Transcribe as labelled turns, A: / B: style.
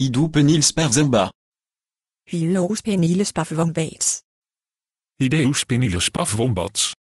A: I du zemba. vombats.
B: I Hillows Penilesparvvombats.
A: Ideus vombats.